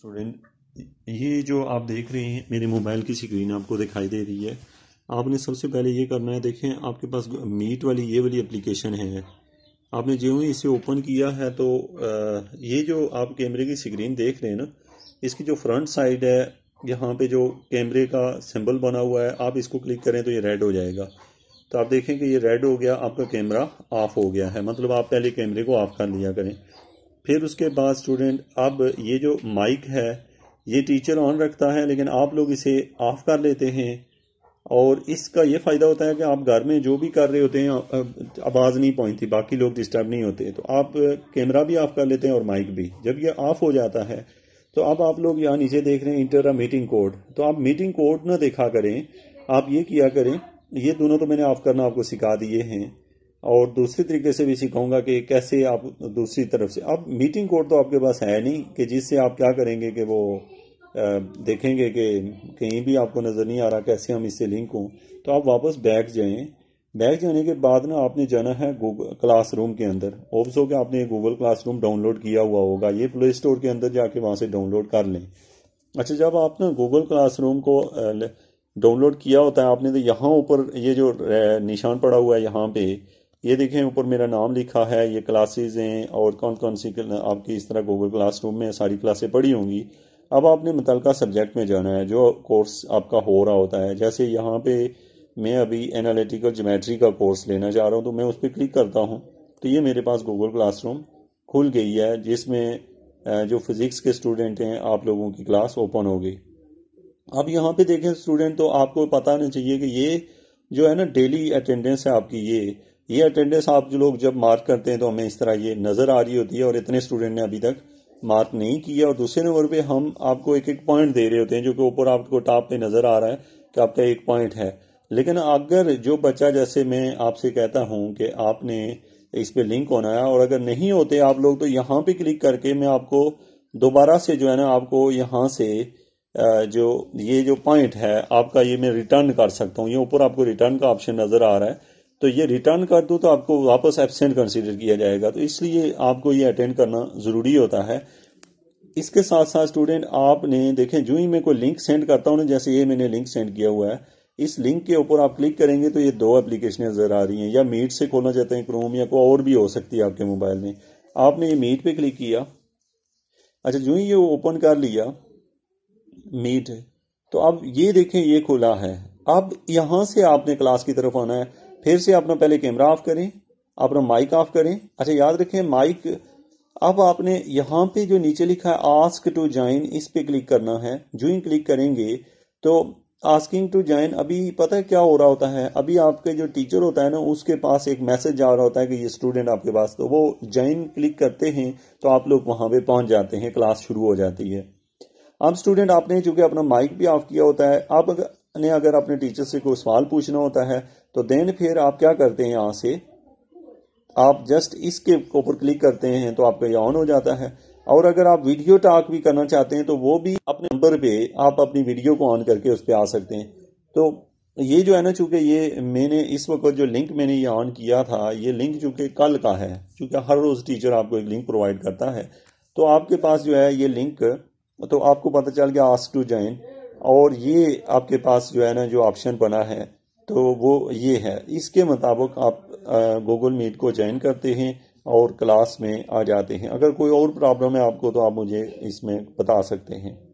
student ये जो आप देख रहे हैं मेरे मोबाइल की स्क्रीन आपको दिखाई दे रही है आपने सबसे पहले ये करना है देखें आपके पास मीट वाली ये वाली एप्लीकेशन है आपने जो इसे ओपन किया है तो ये जो आप कैमरे की स्क्रीन देख रहे हैं ना इसकी जो फ्रंट साइड है यहाँ पे जो कैमरे का सिंबल बना हुआ है आप इसको क्लिक करें तो ये रेड हो जाएगा तो आप देखें कि ये रेड हो गया आपका कैमरा ऑफ हो गया है मतलब आप पहले कैमरे को ऑफ कर लिया करें फिर उसके बाद स्टूडेंट अब ये जो माइक है ये टीचर ऑन रखता है लेकिन आप लोग इसे ऑफ कर लेते हैं और इसका ये फ़ायदा होता है कि आप घर में जो भी कर रहे होते हैं आवाज़ नहीं पहुंचती बाकी लोग डिस्टर्ब नहीं होते तो आप कैमरा भी ऑफ कर लेते हैं और माइक भी जब ये ऑफ हो जाता है तो अब आप लोग यहाँ नीचे देख रहे हैं इंटर अ मीटिंग कोड तो आप मीटिंग कोड ना देखा करें आप ये किया करें ये दोनों तो मैंने ऑफ करना आपको सिखा दिए हैं और दूसरी तरीके से भी सिखाऊंगा कि कैसे आप दूसरी तरफ से अब मीटिंग कोड तो आपके पास है नहीं कि जिससे आप क्या करेंगे कि वो देखेंगे कि कहीं भी आपको नज़र नहीं आ रहा कैसे हम इससे लिंक हों तो आप वापस बैग जाएं बैग जाने के बाद ना आपने जाना है गूगल क्लासरूम के अंदर ऑफिस हो आपने गूगल क्लासरूम डाउनलोड किया हुआ होगा ये प्ले स्टोर के अंदर जाके वहाँ से डाउनलोड कर लें अच्छा जब आप ना गूगल क्लासरूम को डाउनलोड किया होता है आपने तो यहाँ ऊपर ये जो निशान पड़ा हुआ है यहाँ पे ये देखें ऊपर मेरा नाम लिखा है ये क्लासेज हैं और कौन कौन सी आपकी इस तरह गूगल क्लासरूम में सारी क्लासें पढ़ी होंगी अब आपने मुतलका सब्जेक्ट में जाना है जो कोर्स आपका हो रहा होता है जैसे यहाँ पे मैं अभी एनालिटिकल जोमेट्री का कोर्स लेना चाह रहा हूँ तो मैं उस पर क्लिक करता हूँ तो ये मेरे पास गूगल क्लासरूम खुल गई है जिसमें जो फिज़िक्स के स्टूडेंट हैं आप लोगों की क्लास ओपन हो गई अब यहाँ पे देखें स्टूडेंट तो आपको पता नहीं चाहिए कि ये जो है ना डेली अटेंडेंस है आपकी ये ये अटेंडेंस आप जो लोग जब मार्क करते हैं तो हमें इस तरह ये नज़र आ रही होती है और इतने स्टूडेंट ने अभी तक मार्क नहीं किया और दूसरे नंबर पे हम आपको एक एक पॉइंट दे रहे होते हैं जो कि ऊपर आपको टॉप पे नज़र आ रहा है कि आपका एक पॉइंट है लेकिन अगर जो बच्चा जैसे मैं आपसे कहता हूं कि आपने इस पे लिंक होना है और अगर नहीं होते आप लोग तो यहाँ पे क्लिक करके मैं आपको दोबारा से जो है ना आपको यहाँ से जो ये जो पॉइंट है आपका ये मैं रिटर्न कर सकता हूँ ये ऊपर आपको रिटर्न का ऑप्शन नज़र आ रहा है तो ये रिटर्न कर दूँ तो आपको वापस एबसेंट कंसिडर किया जाएगा तो इसलिए आपको ये अटेंड करना ज़रूरी होता है इसके साथ साथ स्टूडेंट आपने देखें जो ही मैं कोई लिंक सेंड करता हूं जैसे ये मैंने लिंक सेंड किया हुआ है इस लिंक के ऊपर आप क्लिक करेंगे तो ये दो एप्लीकेशन नज़र आ रही हैं या मीट से खोलना चाहते हैं क्रोम या कोई और भी हो सकती है आपके मोबाइल में आपने ये मीट पे क्लिक किया अच्छा जो ही ये ओपन कर लिया मीट तो अब ये देखें ये खुला है अब यहां से आपने क्लास की तरफ आना है फिर से अपना पहले कैमरा ऑफ करें अपना माइक ऑफ करें अच्छा याद रखें माइक अब आपने यहाँ पे जो नीचे लिखा है आस्क टू ज्वाइन इस पे क्लिक करना है जो ही क्लिक करेंगे तो आस्किंग टू ज्वाइन अभी पता है क्या हो रहा होता है अभी आपके जो टीचर होता है ना उसके पास एक मैसेज जा रहा होता है कि ये स्टूडेंट आपके पास तो वो ज्वाइन क्लिक करते हैं तो आप लोग वहां पर पहुंच जाते हैं क्लास शुरू हो जाती है अब स्टूडेंट आपने चूंकि अपना माइक भी ऑफ किया होता है आप अगर ने अगर अपने टीचर से कोई सवाल पूछना होता है तो देन फिर आप क्या करते हैं यहाँ से आप जस्ट इसके ऊपर क्लिक करते हैं तो आपका ये ऑन हो जाता है और अगर आप वीडियो टॉक भी करना चाहते हैं तो वो भी अपने नंबर पे आप अपनी वीडियो को ऑन करके उस पर आ सकते हैं तो ये जो है ना चूंकि ये मैंने इस वक्त जो लिंक मैंने ये ऑन किया था ये लिंक चूंकि कल का है चूंकि हर रोज़ टीचर आपको एक लिंक प्रोवाइड करता है तो आपके पास जो है ये लिंक तो आपको पता चल गया आस्क टू ज्वाइन और ये आपके पास जो है ना जो ऑप्शन बना है तो वो ये है इसके मुताबिक आप गूगल मीट को ज्वाइन करते हैं और क्लास में आ जाते हैं अगर कोई और प्रॉब्लम है आपको तो आप मुझे इसमें बता सकते हैं